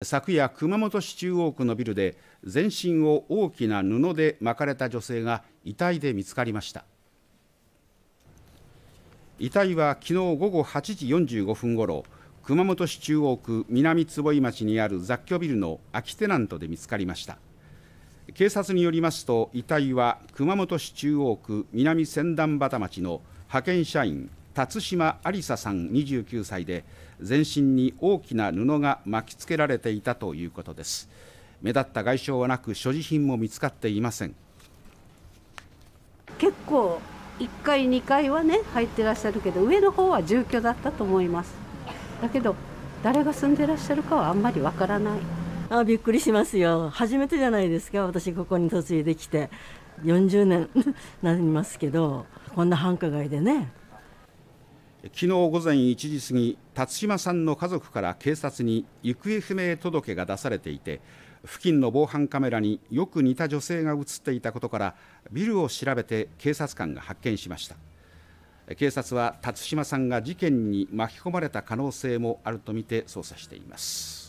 昨夜熊本市中央区のビルで全身を大きな布で巻かれた女性が遺体で見つかりました遺体は昨日午後8時45分ごろ熊本市中央区南坪井町にある雑居ビルの空きテナントで見つかりました警察によりますと遺体は熊本市中央区南千段畑町の派遣社員辰島ありささん29歳で全身に大きな布が巻きつけられていたということです目立った外傷はなく所持品も見つかっていません結構1階2階はね入ってらっしゃるけど上の方は住居だったと思いますだけど誰が住んでらっしゃるかはあんまりわからないあびっくりしますよ初めてじゃないですか私ここに嫁いできて40年なりますけどこんな繁華街でね昨日午前1時過ぎ、辰島さんの家族から警察に行方不明届が出されていて、付近の防犯カメラによく似た女性が映っていたことから、ビルを調べて警察官が発見しました。警察は辰島さんが事件に巻き込まれた可能性もあるとみて捜査しています。